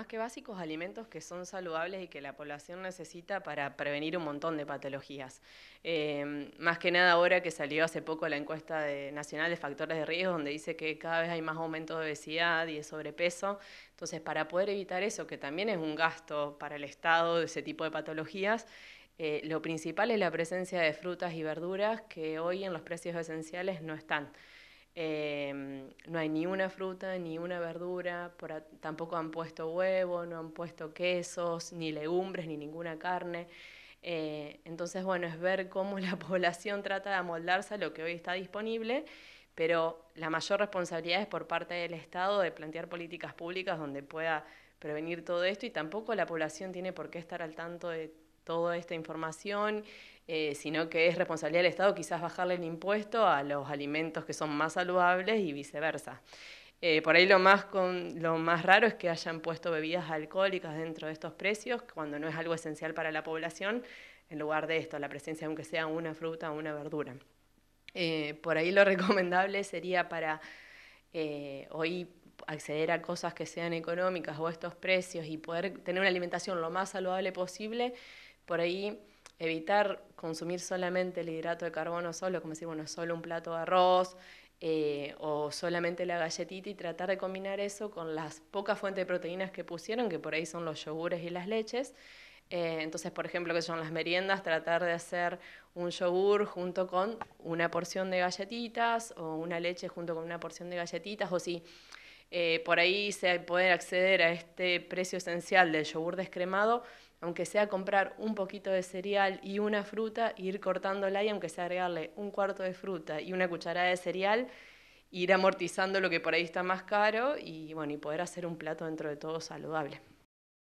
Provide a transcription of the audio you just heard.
más que básicos, alimentos que son saludables y que la población necesita para prevenir un montón de patologías. Em, más que nada ahora que salió hace poco la encuesta nacional de factores de riesgo, donde dice que cada vez hay más aumento de obesidad y de sobrepeso. Entonces, para poder evitar eso, que también es un gasto para el Estado de ese tipo de patologías, eh, lo principal es la presencia de frutas y verduras que hoy en los precios esenciales no están. Em, no hay ni una fruta, ni una verdura, tampoco han puesto huevo, no han puesto quesos, ni legumbres, ni ninguna carne. Eh, entonces, bueno, es ver cómo la población trata de amoldarse a lo que hoy está disponible, pero la mayor responsabilidad es por parte del Estado de plantear políticas públicas donde pueda prevenir todo esto y tampoco la población tiene por qué estar al tanto de toda esta información, eh, sino que es responsabilidad del Estado quizás bajarle el impuesto a los alimentos que son más saludables y viceversa. Eh, por ahí lo más, con, lo más raro es que hayan puesto bebidas alcohólicas dentro de estos precios, cuando no es algo esencial para la población, en lugar de esto, la presencia aunque sea una fruta o una verdura. Eh, por ahí lo recomendable sería para hoy acceder a cosas que sean económicas o estos precios y poder tener una alimentación lo más saludable posible, por ahí evitar consumir solamente el hidrato de carbono solo, como decir, bueno, solo un plato de arroz eh, o solamente la galletita y tratar de combinar eso con las pocas fuentes de proteínas que pusieron, que por ahí son los yogures y las leches. Eh, entonces, por ejemplo, que son las meriendas, tratar de hacer un yogur junto con una porción de galletitas o una leche junto con una porción de galletitas, o si eh, por ahí se poder acceder a este precio esencial del yogur descremado, aunque sea comprar un poquito de cereal y una fruta, ir cortándola y aunque sea agregarle un cuarto de fruta y una cucharada de cereal, ir amortizando lo que por ahí está más caro y bueno, y poder hacer un plato dentro de todo saludable.